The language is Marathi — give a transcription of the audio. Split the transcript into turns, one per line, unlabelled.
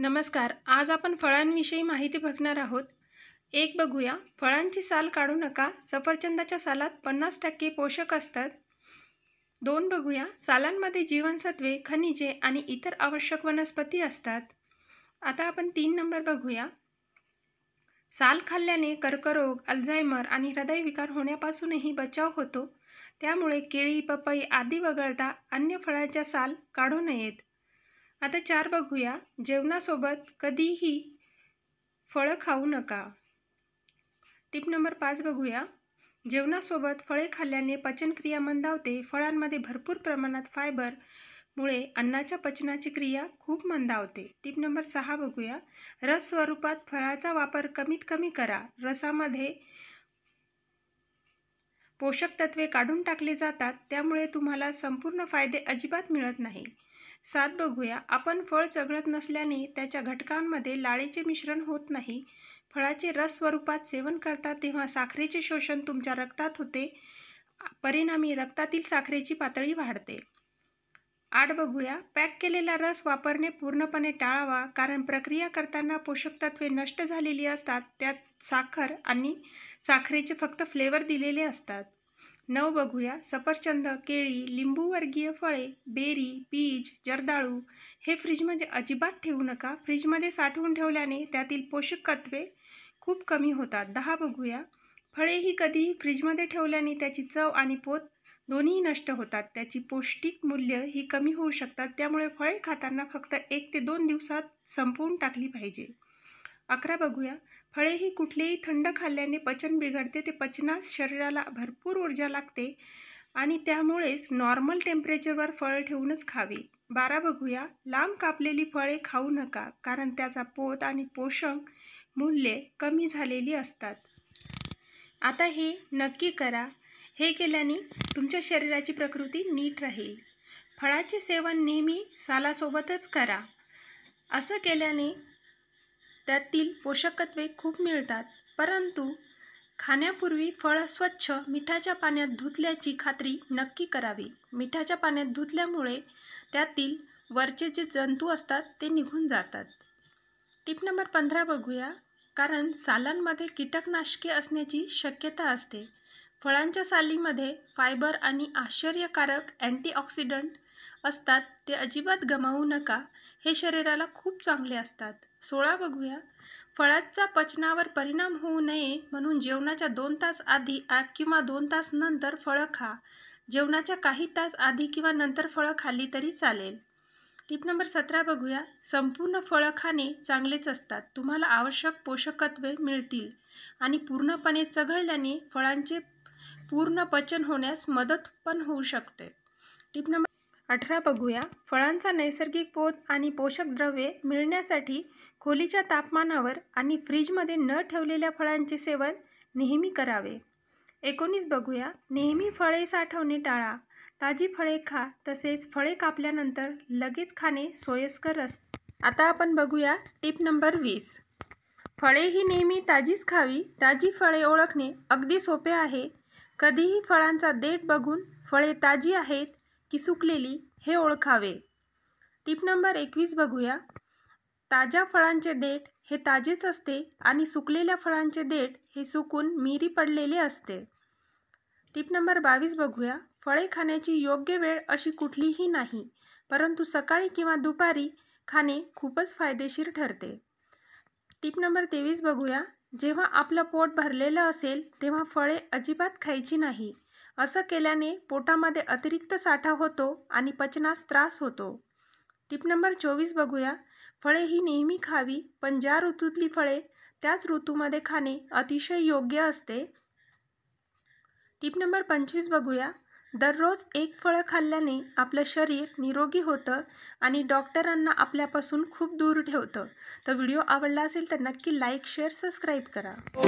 नमस्कार आज आपण फळांविषयी माहिती बघणार आहोत एक बघूया फळांची साल काढू नका सफरचंदाच्या सालात पन्नास टक्के पोषक असतात दोन बघूया सालांमध्ये जीवनसत्वे खनिजे आणि इतर आवश्यक वनस्पती असतात आता आपण तीन नंबर बघूया साल खाल्ल्याने कर्करोग अल्झायमर आणि हृदयविकार होण्यापासूनही बचाव होतो त्यामुळे केळी पपई आदी वगळता अन्य फळांच्या साल काढू नयेत आता चार बघूया जेवणासोबत कधीही फळं खाऊ नका टिप नंबर पाच बघूया जेवणासोबत फळे खाल्ल्याने पचनक्रिया मंदावते फळांमध्ये भरपूर प्रमाणात फायबर मुळे अन्नाच्या पचनाची क्रिया खूप मंदावते टिप नंबर सहा बघूया रस स्वरूपात फळाचा वापर कमीत कमी करा रसामध्ये पोषक तत्वे काढून टाकले जातात त्यामुळे तुम्हाला संपूर्ण फायदे अजिबात मिळत नाही सात बघूया आपण फळ चघळत नसल्याने त्याच्या घटकांमध्ये लाळेचे मिश्रण होत नाही फळाचे रस स्वरूपात सेवन करता तेव्हा साखरेचे शोषण तुमच्या रक्तात होते परिणामी रक्तातील साखरेची पातळी वाढते आठ बघूया पॅक केलेला रस वापरणे पूर्णपणे टाळावा कारण प्रक्रिया करताना पोषक तत्वे नष्ट झालेली असतात त्यात साखर आणि साखरेचे फक्त फ्लेवर दिलेले असतात नऊ बघूया सफरचंद केळी लिंबूवर्गीय फळे बेरी पीज जर्दाळू हे फ्रीजमध्ये अजिबात ठेवू नका फ्रीजमध्ये साठवून ठेवल्याने त्यातील पोषक तत्वे खूप कमी होतात दहा बघूया फळे ही कधीही फ्रीजमध्ये ठेवल्याने त्याची चव आणि पोत दोन्ही नष्ट होतात त्याची पौष्टिक मूल्य ही कमी होऊ शकतात त्यामुळे फळे खाताना फक्त एक ते दोन दिवसात संपवून टाकली पाहिजे अकरा बघूया फळे ही कुठलेही थंड खाल्ल्याने पचन बिघडते ते पचनास शरीराला भरपूर ऊर्जा लागते आणि त्यामुळेच नॉर्मल टेम्परेचरवर फळ ठेवूनच खावी बारा बघूया लांब कापलेली फळे खाऊ नका कारण त्याचा पोत आणि पोषण मूल्ये कमी झालेली असतात आता हे नक्की करा हे केल्याने तुमच्या शरीराची प्रकृती नीट राहील फळाचे सेवन नेहमी सालासोबतच करा असं केल्याने त्यातील पोषकत्वे खूप मिळतात परंतु खाण्यापूर्वी फळं स्वच्छ मिठाच्या पाण्यात धुतल्याची खात्री नक्की करावी मिठाच्या पाण्यात धुतल्यामुळे त्यातील वरचे जे जंतू असतात ते निघून जातात टिप नंबर पंधरा बघूया कारण सालांमध्ये कीटकनाशके असण्याची शक्यता असते फळांच्या सालीमध्ये फायबर आणि आश्चर्यकारक अँटीऑक्सिडंट असतात ते अजिबात गमावू नका हे शरीराला खूप चांगले असतात सोळा बघूया फळाचा पचनावर परिणाम होऊ नये म्हणून जेवणाच्या दोन तास आधी किंवा दोन तास नंतर फळं खा जेवणाच्या काही तास आधी किंवा नंतर फळं खाल्ली तरी चालेल टीप नंबर सतरा बघूया संपूर्ण फळं खाणे चांगलेच असतात तुम्हाला आवश्यक पोषकत्वे मिळतील आणि पूर्णपणे चघळल्याने फळांचे पूर्ण पचन होण्यास मदत पण होऊ शकते टिप नंबर अठरा बघूया फळांचा नैसर्गिक पोत आणि पोषक द्रव्ये मिळण्यासाठी खोलीच्या तापमानावर आणि फ्रीजमध्ये न ठेवलेल्या फळांचे सेवन नेहमी करावे एकोणीस बघूया नेहमी फळे साठवणे टाळा ताजी फळे खा तसेच फळे कापल्यानंतर लगेच खाणे सोयस्कर अस आता आपण बघूया टिप नंबर वीस फळे ही नेहमी ताजीच खावी ताजी फळे ओळखणे अगदी सोपे आहे कधीही फळांचा देठ बघून फळे ताजी आहेत की सुकलेली हे ओळखावे टिप नंबर एकवीस बघूया ताज्या फळांचे देठ हे ताजेच असते आणि सुकलेल्या फळांचे देठ हे सुकून मिरी पडलेले असते टिप नंबर बावीस बघूया फळे खाण्याची योग्य वेळ अशी कुठलीही नाही परंतु सकाळी किंवा दुपारी खाणे खूपच फायदेशीर ठरते टिप नंबर तेवीस बघूया जेव्हा आपलं पोट भरलेलं असेल तेव्हा फळे अजिबात खायची नाही असं केल्याने पोटामध्ये अतिरिक्त साठा होतो आणि पचनास त्रास होतो टिप नंबर चोवीस बघूया फळे ही नेहमी खावी पण ज्या ऋतूतली फळे त्याच ऋतूमध्ये खाणे अतिशय योग्य असते टिप नंबर पंचवीस बघूया दररोज एक फळं खाल्ल्याने आपलं शरीर निरोगी होतं आणि डॉक्टरांना आपल्यापासून खूप दूर ठेवतं तर व्हिडिओ आवडला असेल तर नक्की लाईक शेअर सबस्क्राईब करा